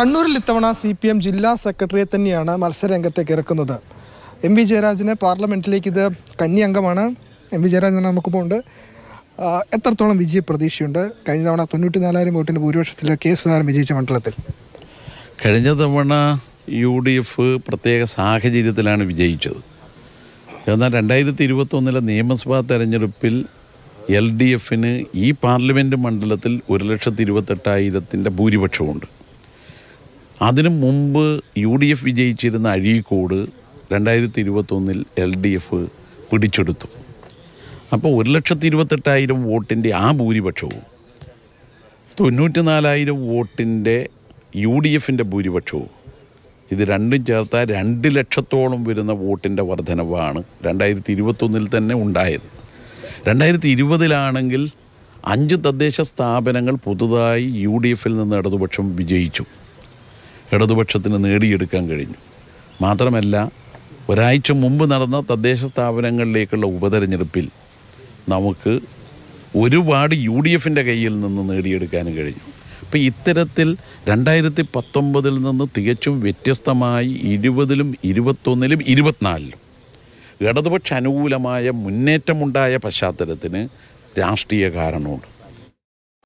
കണ്ണൂരിൽ ഇത്തവണ C P M ജില്ലാ സെക്രട്ടറിയെ തന്നെയാണ് മത്സരരംഗത്തേക്ക് ഇറക്കുന്നത് എം വി ജയരാജന് പാർലമെൻറ്റിലേക്ക് ഇത് കന്നി അംഗമാണ് എം വി ജയരാജൻ നമുക്ക് ഉണ്ട് എത്രത്തോളം വിജയ പ്രതീക്ഷയുണ്ട് കഴിഞ്ഞ തവണ തൊണ്ണൂറ്റി നാലായിരം വോട്ടിൻ്റെ ഭൂരിപക്ഷത്തിൽ കെ സുധാകരൻ വിജയിച്ച മണ്ഡലത്തിൽ കഴിഞ്ഞ തവണ യു ഡി എഫ് പ്രത്യേക സാഹചര്യത്തിലാണ് വിജയിച്ചത് എന്നാൽ രണ്ടായിരത്തി ഇരുപത്തൊന്നിലെ നിയമസഭാ തെരഞ്ഞെടുപ്പിൽ എൽ ഡി എഫിന് ഈ പാർലമെൻറ്റ് മണ്ഡലത്തിൽ ഒരു ലക്ഷത്തി ഇരുപത്തെട്ടായിരത്തിൻ്റെ ഭൂരിപക്ഷമുണ്ട് അതിനു മുമ്പ് യു ഡി എഫ് വിജയിച്ചിരുന്ന അഴീക്കോട് രണ്ടായിരത്തി ഇരുപത്തൊന്നിൽ എൽ ഡി എഫ് പിടിച്ചെടുത്തു അപ്പോൾ ഒരു ലക്ഷത്തി ഇരുപത്തെട്ടായിരം വോട്ടിൻ്റെ ആ ഭൂരിപക്ഷവും തൊണ്ണൂറ്റി നാലായിരം വോട്ടിൻ്റെ യു ഡി എഫിൻ്റെ ഭൂരിപക്ഷവും ഇത് രണ്ടും ചേർത്താൽ രണ്ട് ലക്ഷത്തോളം വരുന്ന വോട്ടിൻ്റെ വർധനവാണ് രണ്ടായിരത്തി ഇരുപത്തൊന്നിൽ തന്നെ ഉണ്ടായത് രണ്ടായിരത്തി ഇരുപതിലാണെങ്കിൽ അഞ്ച് തദ്ദേശ സ്ഥാപനങ്ങൾ പുതുതായി യു ഡി എഫിൽ നിന്ന് ഇടതുപക്ഷം വിജയിച്ചു ഇടതുപക്ഷത്തിന് നേടിയെടുക്കാൻ കഴിഞ്ഞു മാത്രമല്ല ഒരാഴ്ച മുമ്പ് നടന്ന തദ്ദേശ സ്ഥാപനങ്ങളിലേക്കുള്ള ഉപതെരഞ്ഞെടുപ്പിൽ നമുക്ക് ഒരുപാട് യു ഡി എഫിൻ്റെ കയ്യിൽ നിന്ന് നേടിയെടുക്കാനും കഴിഞ്ഞു അപ്പോൾ ഇത്തരത്തിൽ രണ്ടായിരത്തി പത്തൊമ്പതിൽ നിന്ന് തികച്ചും വ്യത്യസ്തമായി ഇരുപതിലും ഇരുപത്തൊന്നിലും ഇരുപത്തിനാലിലും ഇടതുപക്ഷ അനുകൂലമായ മുന്നേറ്റമുണ്ടായ പശ്ചാത്തലത്തിന് രാഷ്ട്രീയ കാരണമുണ്ട്